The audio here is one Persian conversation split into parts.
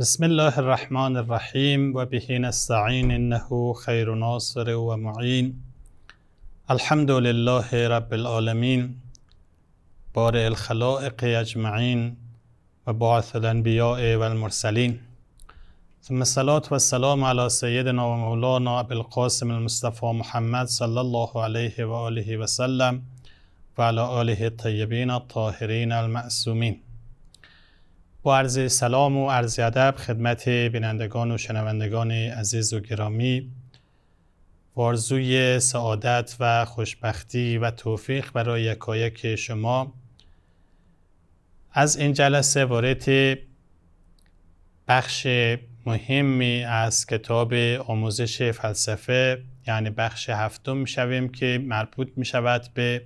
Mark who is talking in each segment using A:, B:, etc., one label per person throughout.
A: بسم الله الرحمن الرحیم و به نستعین انه خیر ناصر و معین الحمد لله رب العالمین بارئ الخلائق اجمعین و باعث الانبیاء و المرسلین ثم الصلاة والسلام على سيدنا ومولانا أبي القاسم المصطفى محمد صلى الله عليه وآله وسلم وعلى آله الطيبين الطاهرين المأسومين با عرض سلام و عرض ادب خدمت بینندگان و شنوندگان عزیز و گرامی وارزوی سعادت و خوشبختی و توفیق برای یکایک شما از این جلسه وارد بخش مهمی از کتاب آموزش فلسفه یعنی بخش هفتم شویم که مربوط می شود به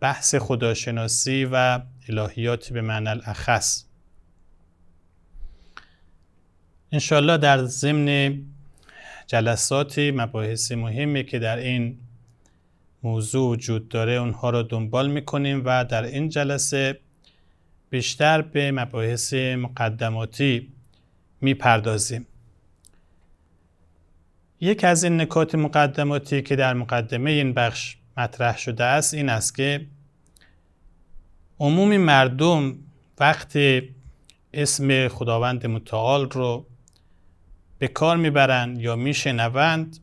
A: بحث خداشناسی و الهیات به معنی الاخص انشالله در ضمن جلساتی مباحث مهمی که در این موضوع وجود داره اونها رو دنبال میکنیم و در این جلسه بیشتر به مباحث مقدماتی میپردازیم یک از این نکات مقدماتی که در مقدمه این بخش مطرح شده است این است که عمومی مردم وقتی اسم خداوند متعال رو به کار میبرند یا میشنوند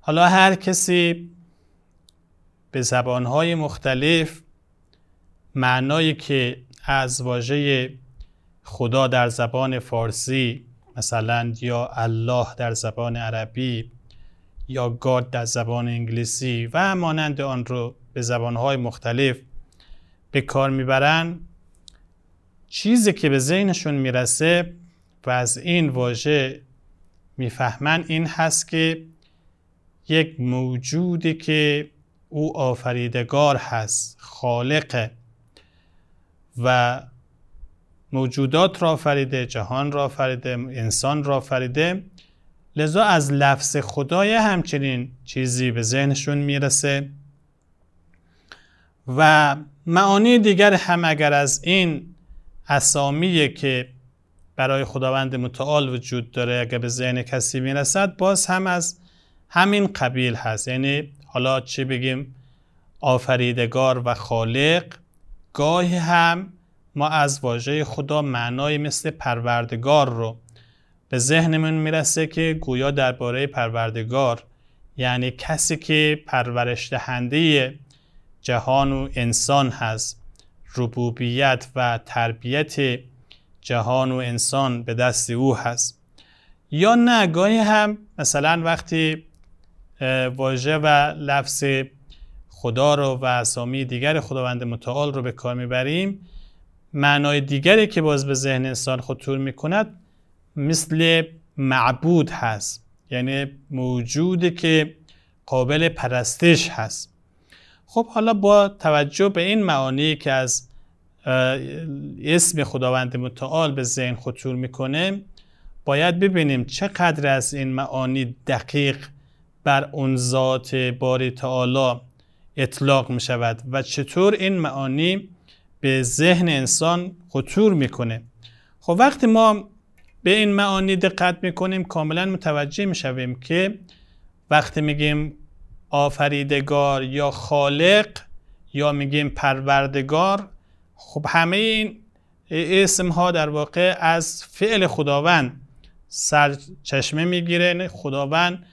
A: حالا هر کسی به زبانهای مختلف معنایی که از واژه خدا در زبان فارسی مثلا یا الله در زبان عربی یا گاد در زبان انگلیسی و مانند آن رو به زبانهای مختلف به کار میبرن چیزی که به ذهنشون میرسه و از این واژه میفهمن این هست که یک موجودی که او آفریدگار هست خالقه و موجودات را فریده جهان را فریده انسان را فریده لذا از لفظ خدای همچنین چیزی به ذهنشون میرسه و معانی دیگر هم اگر از این اسامی که برای خداوند متعال وجود داره اگر به ذهن کسی میرسد باز هم از همین قبیل هست یعنی حالا چی بگیم آفریدگار و خالق گاهی هم ما از واژه خدا معنای مثل پروردگار رو به ذهنمون میرسه که گویا درباره پروردگار یعنی کسی که پرورش دهنده جهان و انسان هست ربوبیت و تربیت جهان و انسان به دست او هست یا نه گاهی هم مثلا وقتی واژه و لفظ خدا رو و اسامی دیگر خداوند متعال رو به کار میبریم معنای دیگری که باز به ذهن انسان خطور میکند مثل معبود هست یعنی موجودی که قابل پرستش هست خب حالا با توجه به این معانی که از اسم خداوند متعال به ذهن خطور میکنه باید ببینیم چقدر از این معانی دقیق بر اون ذات باری تعالی اطلاق می شود و چطور این معانی به ذهن انسان خطور میکنه خب وقتی ما به این معانی دقت میکنیم کاملا متوجه میشویم که وقتی میگیم آفریدگار یا خالق یا میگیم پروردگار خب همه این اسم ها در واقع از فعل خداوند سرچشمه میگیره خداوند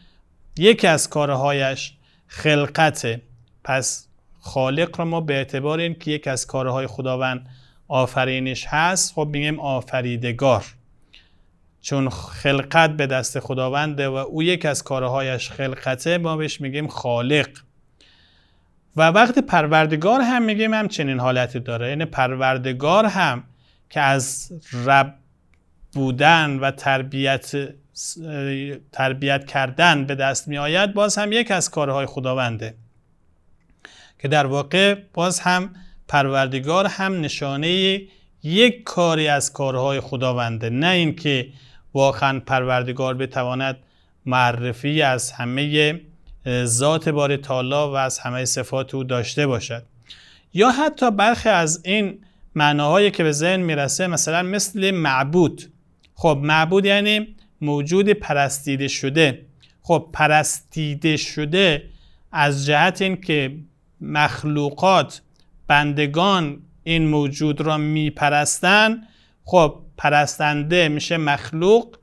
A: یکی از کارهایش خلقت، پس خالق رو ما به اعتبار این که یکی از کارهای خداوند آفرینش هست خب میگیم آفریدگار چون خلقت به دست خداونده و او یکی از کارهایش خلقته ما بهش میگیم خالق و وقتی پروردگار هم میگیم هم چنین حالتی داره یعنی پروردگار هم که از رب بودن و تربیت تربیت کردن به دست می آید باز هم یک از کارهای خداونده که در واقع باز هم پروردگار هم نشانه یک کاری از کارهای خداونده نه اینکه واقعا پروردگار بتواند معرفی از همه ذات بار تالا و از همه صفات او داشته باشد یا حتی برخی از این معناهایی که به ذهن میرسه مثلا مثل معبود خب معبود یعنی موجود پرستیده شده خب پرستیده شده از جهت که مخلوقات بندگان این موجود را میپرستن خب پرستنده میشه مخلوق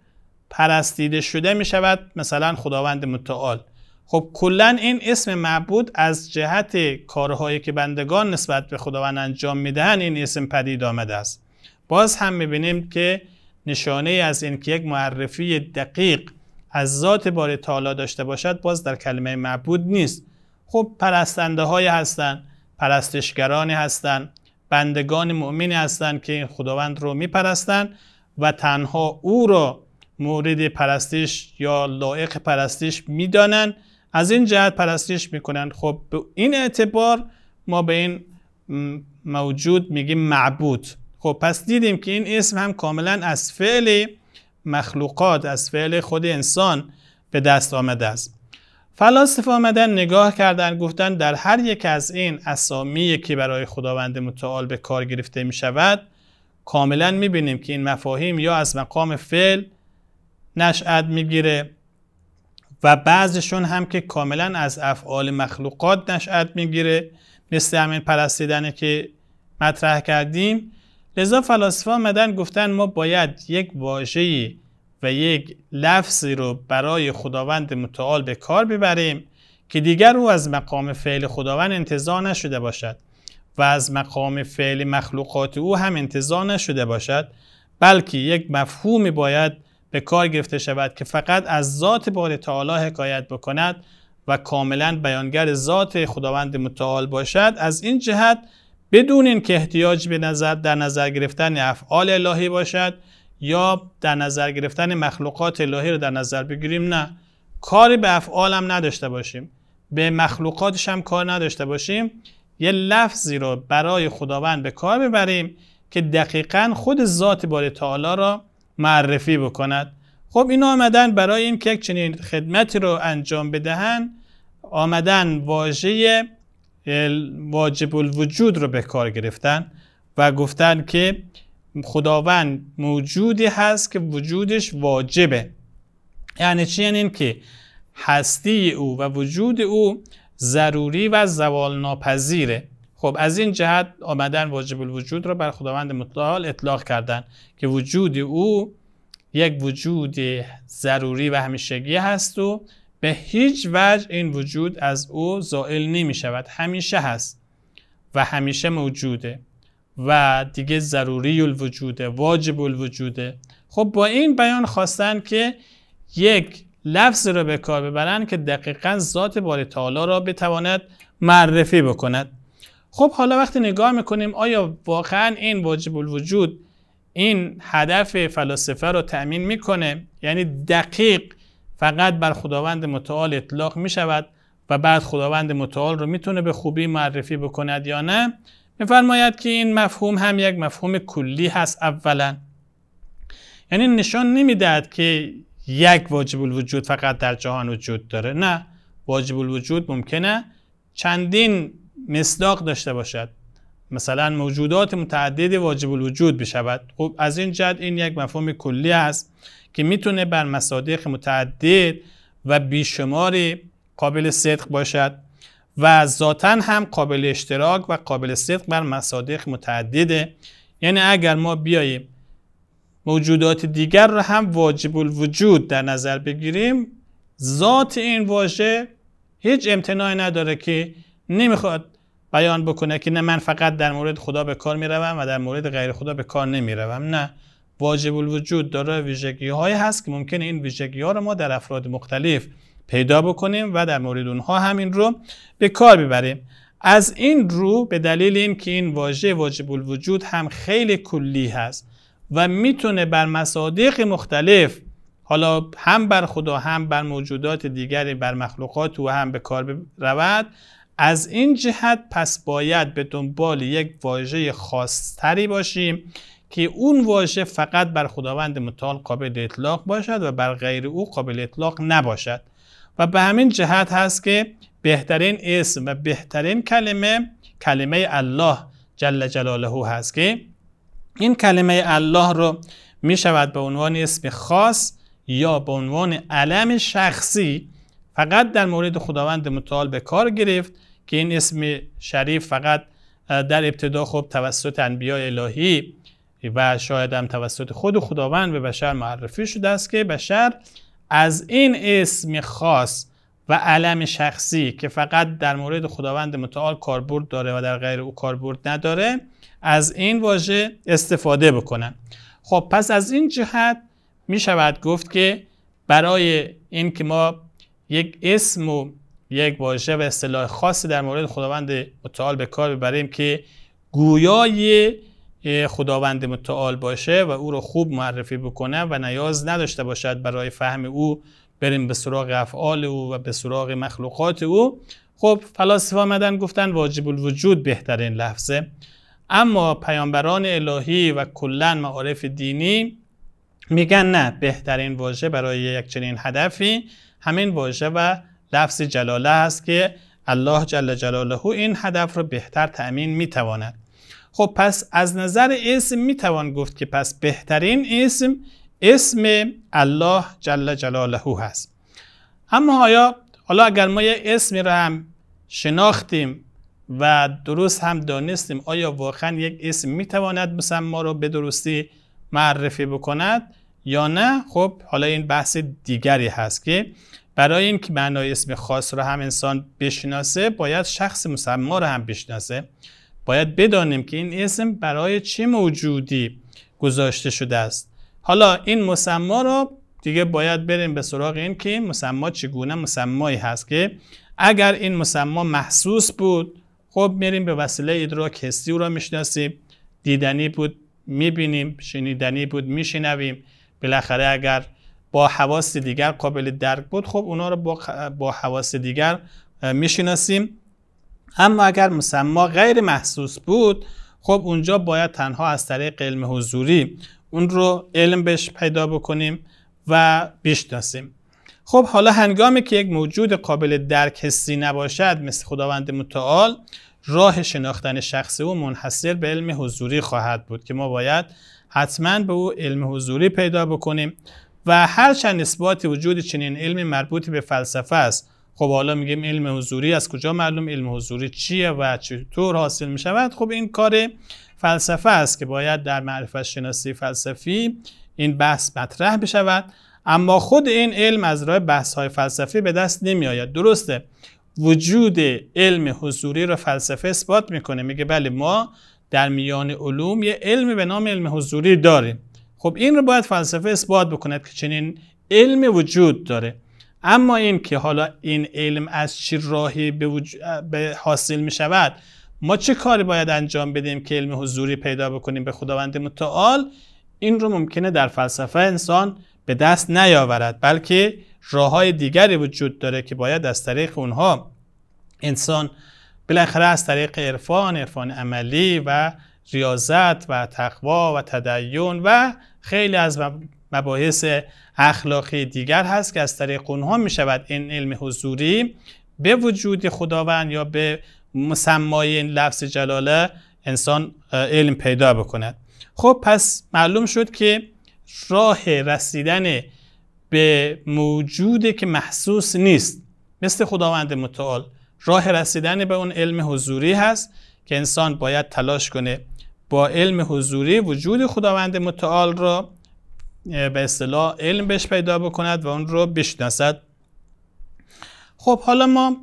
A: پرستیده شده میشود مثلا خداوند متعال خب کلا این اسم معبود از جهت کارهایی که بندگان نسبت به خداوند انجام میدهند این اسم پدید آمده است باز هم میبینیم که نشانه از این که یک معرفی دقیق از ذات بار تعالی داشته باشد باز در کلمه معبود نیست خب پرستنده های هستند پرستشگرانی هستند بندگان مؤمنی هستند که این خداوند رو میپرستند و تنها او را مورد پرستش یا لایق پرستش میدانند از این جهت پرستش میکنن خب به این اعتبار ما به این موجود میگیم معبود خب پس دیدیم که این اسم هم کاملا از فعل مخلوقات از فعل خود انسان به دست آمده است فلاسفه آمدن نگاه کردن گفتن در هر یک از این اسامی که برای خداوند متعال به کار گرفته می شود کاملا می بینیم که این مفاهیم یا از مقام فعل نشأت میگیره و بعضشون هم که کاملا از افعال مخلوقات نشأت میگیره مثل همین پرستیدن که مطرح کردیم لذا فلاسفه آمدن گفتن ما باید یک واژه‌ای و یک لفظی رو برای خداوند متعال به کار ببریم که دیگر او از مقام فعل خداوند انتظار نشده باشد و از مقام فعل مخلوقات او هم انتظار نشده باشد بلکه یک مفهومی باید به کار گرفته شود که فقط از ذات باری تعالی حکایت بکند و کاملا بیانگر ذات خداوند متعال باشد از این جهت بدون اینکه احتیاج به نظر در نظر گرفتن افعال الهی باشد یا در نظر گرفتن مخلوقات الهی رو در نظر بگیریم نه کاری به افعال هم نداشته باشیم به مخلوقاتش هم کار نداشته باشیم یه لفظی رو برای خداوند به کار ببریم که دقیقا خود ذات باری تعالی را معرفی بکند خب اینا آمدن برای این که یک چنین خدمتی رو انجام بدهن آمدن واژه واجب الوجود رو به کار گرفتن و گفتن که خداوند موجودی هست که وجودش واجبه یعنی چی یعنی این که هستی او و وجود او ضروری و زوال ناپذیره خب از این جهت آمدن واجب الوجود را بر خداوند متعال اطلاق کردن که وجود او یک وجود ضروری و همیشگی هست و به هیچ وجه این وجود از او زائل نمی شود همیشه هست و همیشه موجوده و دیگه ضروری الوجوده واجب الوجوده خب با این بیان خواستن که یک لفظ را به کار ببرن که دقیقا ذات باری تعالی را بتواند معرفی بکند خب حالا وقتی نگاه میکنیم آیا واقعا این واجب الوجود این هدف فلاسفه رو تأمین میکنه یعنی دقیق فقط بر خداوند متعال اطلاق میشود و بعد خداوند متعال رو میتونه به خوبی معرفی بکند یا نه میفرماید که این مفهوم هم یک مفهوم کلی هست اولا یعنی نشان نمیدهد که یک واجب الوجود فقط در جهان وجود داره نه واجب الوجود ممکنه چندین مصداق داشته باشد مثلا موجودات متعدد واجب الوجود بشود خب از این جد این یک مفهوم کلی است که میتونه بر مصادیق متعدد و بیشماری قابل صدق باشد و ذاتا هم قابل اشتراک و قابل صدق بر مصادیق متعدده یعنی اگر ما بیاییم موجودات دیگر را هم واجب الوجود در نظر بگیریم ذات این واژه هیچ امتناعی نداره که نمیخواد بیان بکنه که نه من فقط در مورد خدا به کار میروم و در مورد غیر خدا به کار نمیروم نه واجب الوجود داره ویژگی هایی هست که ممکن این ویژگی ها رو ما در افراد مختلف پیدا بکنیم و در مورد اونها همین رو به کار ببریم از این رو به دلیل اینکه این, این واژه واجب الوجود هم خیلی کلی هست و میتونه بر مصادیق مختلف حالا هم بر خدا هم بر موجودات دیگری بر مخلوقات و هم به کار برود از این جهت پس باید به دنبال یک واژه خاصتری باشیم که اون واژه فقط بر خداوند متعال قابل اطلاق باشد و بر غیر او قابل اطلاق نباشد و به همین جهت هست که بهترین اسم و بهترین کلمه کلمه الله جل جلاله هست که این کلمه الله رو می شود به عنوان اسم خاص یا به عنوان علم شخصی فقط در مورد خداوند متعال به کار گرفت که این اسم شریف فقط در ابتدا خب توسط انبیاء الهی و شاید هم توسط خود خداوند به بشر معرفی شده است که بشر از این اسم خاص و علم شخصی که فقط در مورد خداوند متعال کاربرد داره و در غیر او کاربرد نداره از این واژه استفاده بکنن خب پس از این جهت می شود گفت که برای اینکه ما یک اسم و یک واژه و اصطلاح خاصی در مورد خداوند متعال به کار ببریم که گویای خداوند متعال باشه و او رو خوب معرفی بکنه و نیاز نداشته باشد برای فهم او بریم به سراغ افعال او و به سراغ مخلوقات او خب فلاسفه آمدن گفتن واجب الوجود بهترین لفظه اما پیامبران الهی و کلا معارف دینی میگن نه بهترین واژه برای یک چنین هدفی همین واژه و لفظ جلاله است که الله جل جلاله این هدف رو بهتر تأمین میتواند خب پس از نظر اسم میتوان گفت که پس بهترین اسم اسم الله جل جلاله هست اما آیا حالا اگر ما یه اسمی را هم شناختیم و درست هم دانستیم آیا واقعا یک اسم میتواند مثلا ما رو به درستی معرفی بکند یا نه خب حالا این بحث دیگری هست که برای اینکه معنای اسم خاص را هم انسان بشناسه باید شخص مسما رو هم بشناسه باید بدانیم که این اسم برای چه موجودی گذاشته شده است حالا این مسما رو دیگه باید بریم به سراغ این که این مسما چگونه مسمایی هست که اگر این مسما محسوس بود خب میریم به وسیله ادراک حسی او را میشناسیم دیدنی بود میبینیم شنیدنی بود میشنویم بالاخره اگر با حواس دیگر قابل درک بود خب اونا رو با, با حواس دیگر میشناسیم اما اگر مسما غیر محسوس بود خب اونجا باید تنها از طریق علم حضوری اون رو علم بهش پیدا بکنیم و بشناسیم خب حالا هنگامی که یک موجود قابل درک حسی نباشد مثل خداوند متعال راه شناختن شخص او منحصر به علم حضوری خواهد بود که ما باید حتما به او علم حضوری پیدا بکنیم و هرچند اثبات وجود چنین علمی مربوط به فلسفه است خب حالا میگیم علم حضوری از کجا معلوم علم حضوری چیه و چطور حاصل میشود خب این کار فلسفه است که باید در معرفت شناسی فلسفی این بحث مطرح بشود اما خود این علم از راه بحث های فلسفی به دست نمی آید درسته وجود علم حضوری رو فلسفه اثبات میکنه میگه بله ما در میان علوم یه علم به نام علم حضوری داریم خب این رو باید فلسفه اثبات بکند که چنین علم وجود داره اما این که حالا این علم از چی راهی به, وج... به حاصل می شود ما چه کاری باید انجام بدیم که علم حضوری پیدا بکنیم به خداوند متعال این رو ممکنه در فلسفه انسان به دست نیاورد بلکه راه های دیگری وجود داره که باید از طریق اونها انسان بالاخره از طریق عرفان عرفان عملی و ریاضت و تقوا و تدین و خیلی از مباحث اخلاقی دیگر هست که از طریق اونها می شود این علم حضوری به وجود خداوند یا به مسمای این لفظ جلاله انسان علم پیدا بکند خب پس معلوم شد که راه رسیدن به موجوده که محسوس نیست مثل خداوند متعال راه رسیدن به اون علم حضوری هست که انسان باید تلاش کنه با علم حضوری وجود خداوند متعال را به اصطلاح علم بهش پیدا بکند و اون رو بشناسد خب حالا ما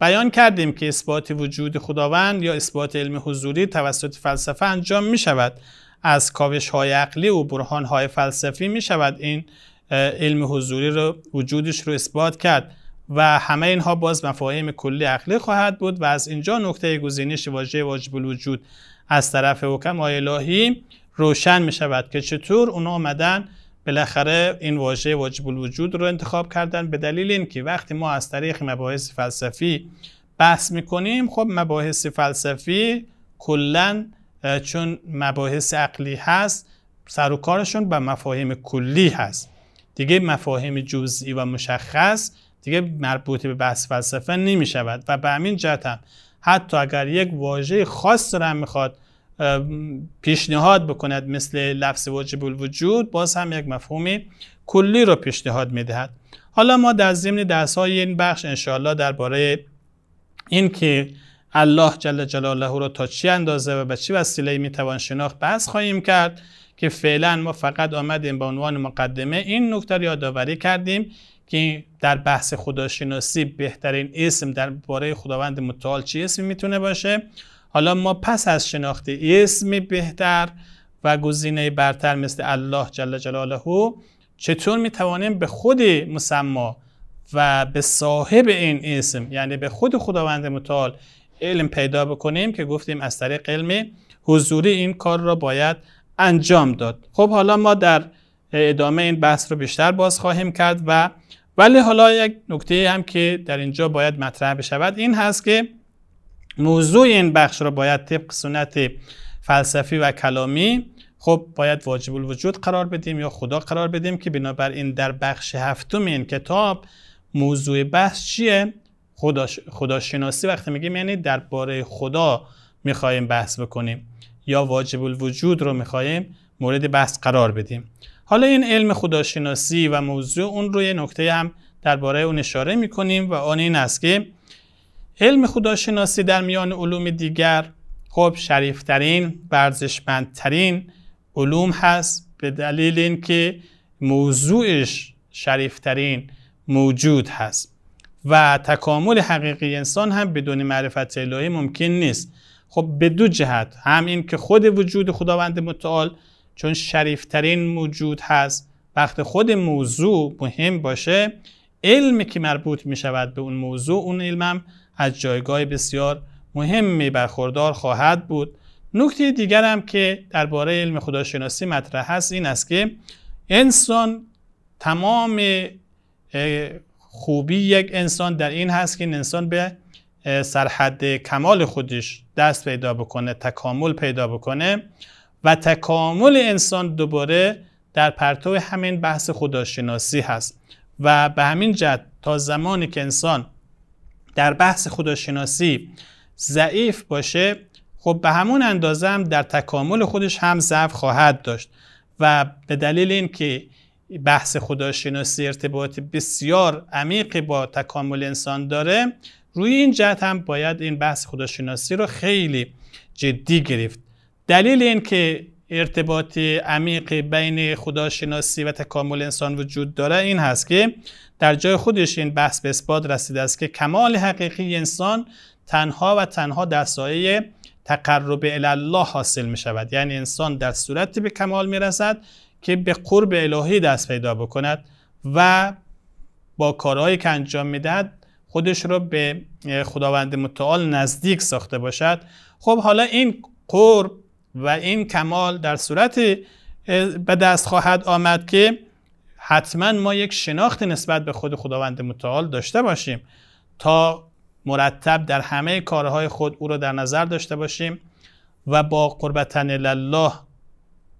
A: بیان کردیم که اثبات وجود خداوند یا اثبات علم حضوری توسط فلسفه انجام می شود از کاوش های عقلی و برهان های فلسفی می شود این علم حضوری رو وجودش رو اثبات کرد و همه اینها باز مفاهیم کلی عقلی خواهد بود و از اینجا نکته گزینش واژه واجب الوجود از طرف حکمای الهی روشن می شود که چطور اونا آمدن بالاخره این واژه واجب الوجود رو انتخاب کردن به دلیل اینکه وقتی ما از طریق مباحث فلسفی بحث میکنیم خب مباحث فلسفی کلا چون مباحث عقلی هست سر و کارشون به مفاهیم کلی هست دیگه مفاهیم جزئی و مشخص دیگه مربوط به بحث فلسفه نمی شود و به همین جهت هم حتی اگر یک واژه خاص را هم میخواد پیشنهاد بکند مثل لفظ واجب الوجود باز هم یک مفهوم کلی را پیشنهاد میدهد حالا ما در ضمن درس های این بخش انشاءالله درباره این که الله جل جلاله را تا چی اندازه و به چی وسیله توان شناخت بحث خواهیم کرد که فعلا ما فقط آمدیم به عنوان مقدمه این نکته یادآوری کردیم که در بحث خداشناسی بهترین اسم در باره خداوند متعال چی اسمی میتونه باشه حالا ما پس از شناخت اسمی بهتر و گزینه برتر مثل الله جل جلاله چطور میتوانیم به خود مسما و به صاحب این اسم یعنی به خود خداوند متعال علم پیدا بکنیم که گفتیم از طریق علم حضوری این کار را باید انجام داد خب حالا ما در ادامه این بحث رو بیشتر باز خواهیم کرد و ولی حالا یک نکته هم که در اینجا باید مطرح بشود این هست که موضوع این بخش را باید طبق سنت فلسفی و کلامی خب باید واجب الوجود قرار بدیم یا خدا قرار بدیم که بنابراین در بخش هفتم این کتاب موضوع بحث چیه خداشناسی وقتی میگیم یعنی درباره خدا میخواهیم بحث بکنیم یا واجب الوجود رو میخواهیم مورد بحث قرار بدیم حالا این علم خداشناسی و موضوع اون رو یه نکته هم درباره اون اشاره میکنیم و آن این است که علم خداشناسی در میان علوم دیگر خب شریفترین و ارزشمندترین علوم هست به دلیل اینکه موضوعش شریفترین موجود هست و تکامل حقیقی انسان هم بدون معرفت الهی ممکن نیست خب به دو جهت هم این که خود وجود خداوند متعال چون شریفترین موجود هست وقت خود موضوع مهم باشه علمی که مربوط می شود به اون موضوع اون علمم از جایگاه بسیار مهمی برخوردار خواهد بود نکته دیگر هم که درباره علم خداشناسی مطرح هست این است که انسان تمام خوبی یک انسان در این هست که این انسان به سرحد کمال خودش دست پیدا بکنه تکامل پیدا بکنه و تکامل انسان دوباره در پرتو همین بحث خداشناسی هست و به همین جد تا زمانی که انسان در بحث خداشناسی ضعیف باشه خب به همون اندازه هم در تکامل خودش هم ضعف خواهد داشت و به دلیل اینکه بحث خداشناسی ارتباط بسیار عمیقی با تکامل انسان داره روی این جهت هم باید این بحث خداشناسی رو خیلی جدی گرفت دلیل این که ارتباط عمیق بین خداشناسی و تکامل انسان وجود داره این هست که در جای خودش این بحث به اثبات رسیده است که کمال حقیقی انسان تنها و تنها در سایه تقرب الله حاصل می شود یعنی انسان در صورتی به کمال می رسد که به قرب الهی دست پیدا بکند و با کارهایی که انجام میدهد خودش را به خداوند متعال نزدیک ساخته باشد خب حالا این قرب و این کمال در صورت به دست خواهد آمد که حتما ما یک شناخت نسبت به خود خداوند متعال داشته باشیم تا مرتب در همه کارهای خود او را در نظر داشته باشیم و با قربتن الله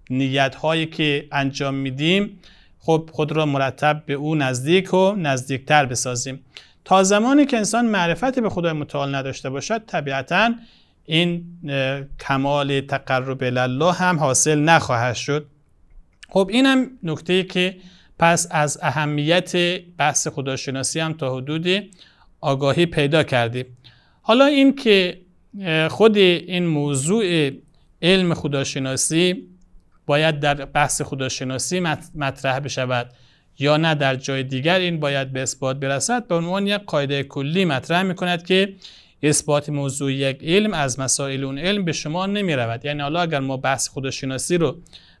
A: نیت هایی که انجام میدیم خب خود را مرتب به او نزدیک و نزدیکتر بسازیم تا زمانی که انسان معرفت به خدای متعال نداشته باشد طبیعتا این کمال تقرب الله هم حاصل نخواهد شد خب این هم ای که پس از اهمیت بحث خداشناسی هم تا حدودی آگاهی پیدا کردیم حالا این که خود این موضوع علم خداشناسی باید در بحث خداشناسی مطرح بشود یا نه در جای دیگر این باید به اثبات برسد به عنوان یک قاعده کلی مطرح می کند که اثبات موضوع یک علم از مسائل اون علم به شما نمی رود یعنی حالا اگر ما بحث خداشناسی رو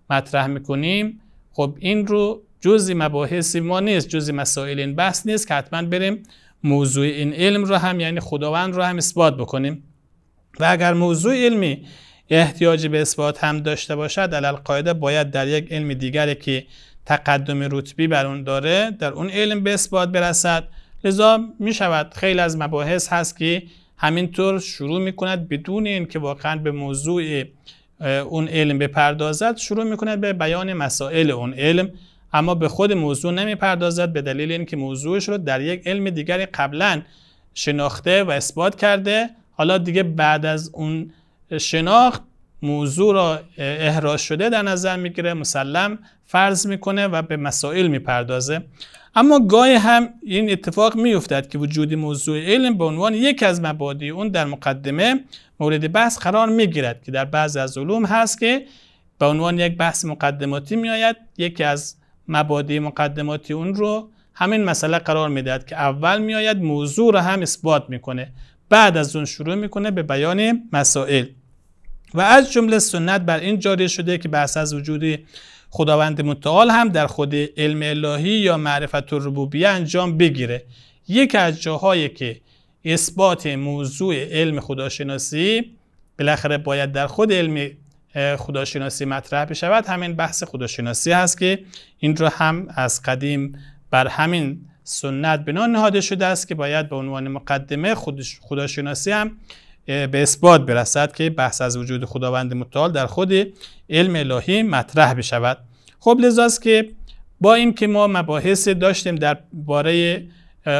A: مطرح میکنیم خب این رو جزی مباحث ما نیست جزی مسائل این بحث نیست که حتما بریم موضوع این علم رو هم یعنی خداوند رو هم اثبات بکنیم و اگر موضوع علمی احتیاجی به اثبات هم داشته باشد قاعده باید در یک علم دیگری که تقدم رتبی بر اون داره در اون علم به اثبات برسد لذا می شود خیلی از مباحث هست که همینطور شروع می کند بدون اینکه واقعا به موضوع اون علم بپردازد شروع می کند به بیان مسائل اون علم اما به خود موضوع نمی پردازد به دلیل اینکه موضوعش رو در یک علم دیگری قبلا شناخته و اثبات کرده حالا دیگه بعد از اون شناخت موضوع را احراز شده در نظر میگیره مسلم فرض میکنه و به مسائل میپردازه اما گاهی هم این اتفاق میافتد که وجود موضوع علم به عنوان یکی از مبادی اون در مقدمه مورد بحث قرار میگیرد که در بعض از علوم هست که به عنوان یک بحث مقدماتی میآید یکی از مبادی مقدماتی اون رو همین مسئله قرار میدهد که اول میآید موضوع را هم اثبات میکنه بعد از اون شروع میکنه به بیان مسائل و از جمله سنت بر این جاری شده که بحث از وجود خداوند متعال هم در خود علم الهی یا معرفت ربوبیه انجام بگیره یکی از جاهایی که اثبات موضوع علم خداشناسی بالاخره باید در خود علم خداشناسی مطرح بشود همین بحث خداشناسی هست که این رو هم از قدیم بر همین سنت بنا نهاده شده است که باید به عنوان مقدمه خداشناسی هم به اثبات برسد که بحث از وجود خداوند متعال در خود علم الهی مطرح بشود خب لذاست که با این که ما مباحث داشتیم درباره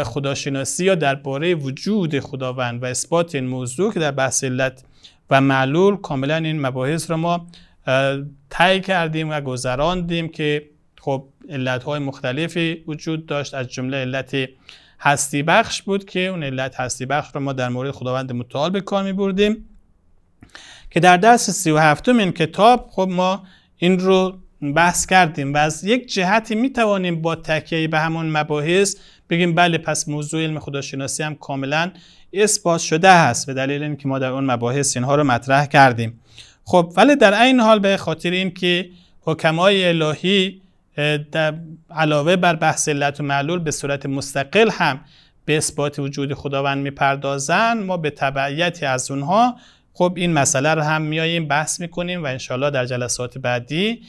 A: خداشناسی یا درباره وجود خداوند و اثبات این موضوع که در بحث علت و معلول کاملا این مباحث را ما تی کردیم و گذراندیم که خب های مختلفی وجود داشت از جمله علت هستی بخش بود که اون علت هستی بخش رو ما در مورد خداوند متعال به کار می بردیم که در درس سی و هفتم این کتاب خب ما این رو بحث کردیم و از یک جهتی می توانیم با تکیه به همون مباحث بگیم بله پس موضوع علم خداشناسی هم کاملا اثبات شده هست به دلیل اینکه ما در اون مباحث اینها رو مطرح کردیم خب ولی در این حال به خاطر اینکه حکمای الهی در علاوه بر بحث علت و معلول به صورت مستقل هم به اثبات وجود خداوند میپردازن ما به تبعیتی از اونها خب این مسئله رو هم میاییم بحث میکنیم و انشاءالله در جلسات بعدی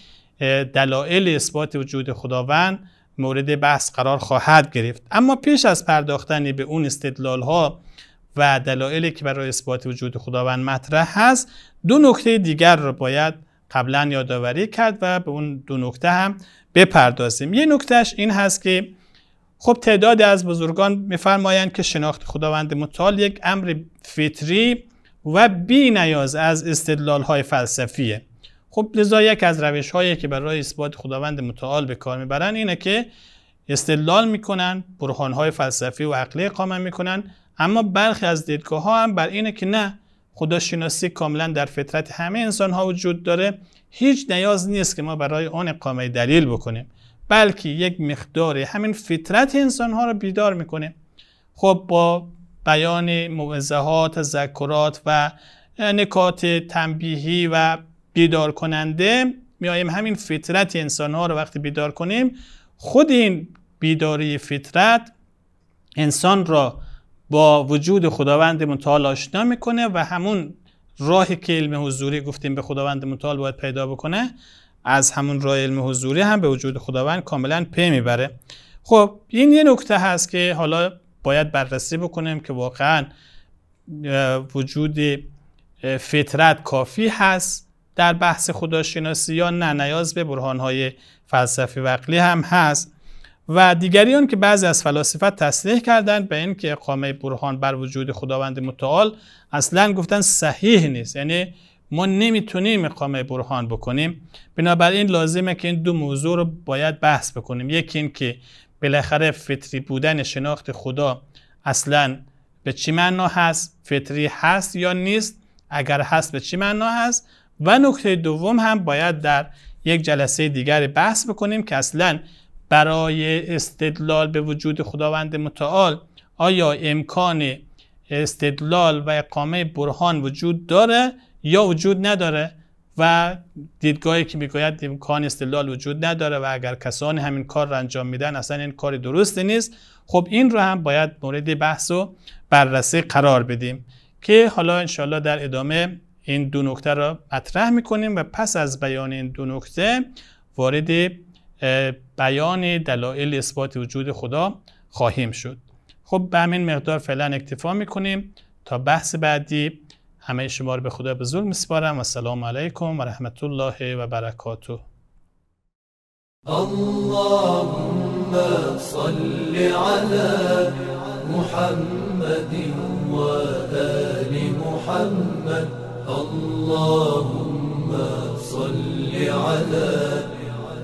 A: دلایل اثبات وجود خداوند مورد بحث قرار خواهد گرفت اما پیش از پرداختن به اون استدلال ها و دلایلی که برای اثبات وجود خداوند مطرح هست دو نکته دیگر را باید قبلا یادآوری کرد و به اون دو نکته هم بپردازیم یه نکتهش این هست که خب تعداد از بزرگان میفرمایند که شناخت خداوند متعال یک امر فطری و بی نیاز از استدلال های فلسفیه خب لذا یک از روش هایی که برای اثبات خداوند متعال به کار میبرن اینه که استدلال میکنن برهان های فلسفی و عقلی قامه میکنن اما برخی از دیدگاه ها هم بر اینه که نه خداشناسی کاملا در فطرت همه انسان ها وجود داره هیچ نیاز نیست که ما برای آن قامه دلیل بکنیم بلکه یک مقداری همین فطرت انسان ها رو بیدار میکنه خب با بیان موعظهات تذکرات و نکات تنبیهی و بیدار کننده میایم همین فطرت انسان ها رو وقتی بیدار کنیم خود این بیداری فطرت انسان را با وجود خداوند متعال آشنا میکنه و همون راهی که علم حضوری گفتیم به خداوند متعال باید پیدا بکنه از همون راه علم حضوری هم به وجود خداوند کاملا پی میبره خب این یه نکته هست که حالا باید بررسی بکنیم که واقعا وجود فطرت کافی هست در بحث خداشناسی یا نه نیاز به برهانهای فلسفی وقلی هم هست و دیگری آن که بعضی از فلاسفه تصریح کردند به این که اقامه برهان بر وجود خداوند متعال اصلا گفتن صحیح نیست یعنی ما نمیتونیم اقامه برهان بکنیم بنابراین لازمه که این دو موضوع رو باید بحث بکنیم یکی این که بالاخره فطری بودن شناخت خدا اصلا به چی معنا هست فطری هست یا نیست اگر هست به چی معنا هست و نکته دوم هم باید در یک جلسه دیگر بحث بکنیم که اصلا برای استدلال به وجود خداوند متعال آیا امکان استدلال و اقامه برهان وجود داره یا وجود نداره و دیدگاهی که میگوید امکان استدلال وجود نداره و اگر کسانی همین کار را انجام میدن اصلا این کار درست نیست خب این رو هم باید مورد بحث و بررسی قرار بدیم که حالا انشاءالله در ادامه این دو نکته را مطرح میکنیم و پس از بیان این دو نکته وارد بیان دلایل اثبات وجود خدا خواهیم شد خب به همین مقدار فعلا اکتفا میکنیم تا بحث بعدی همه شما رو به خدا به میسپارم و سلام علیکم و رحمت الله و برکاته اللهم صل على محمد آل محمد اللهم صل على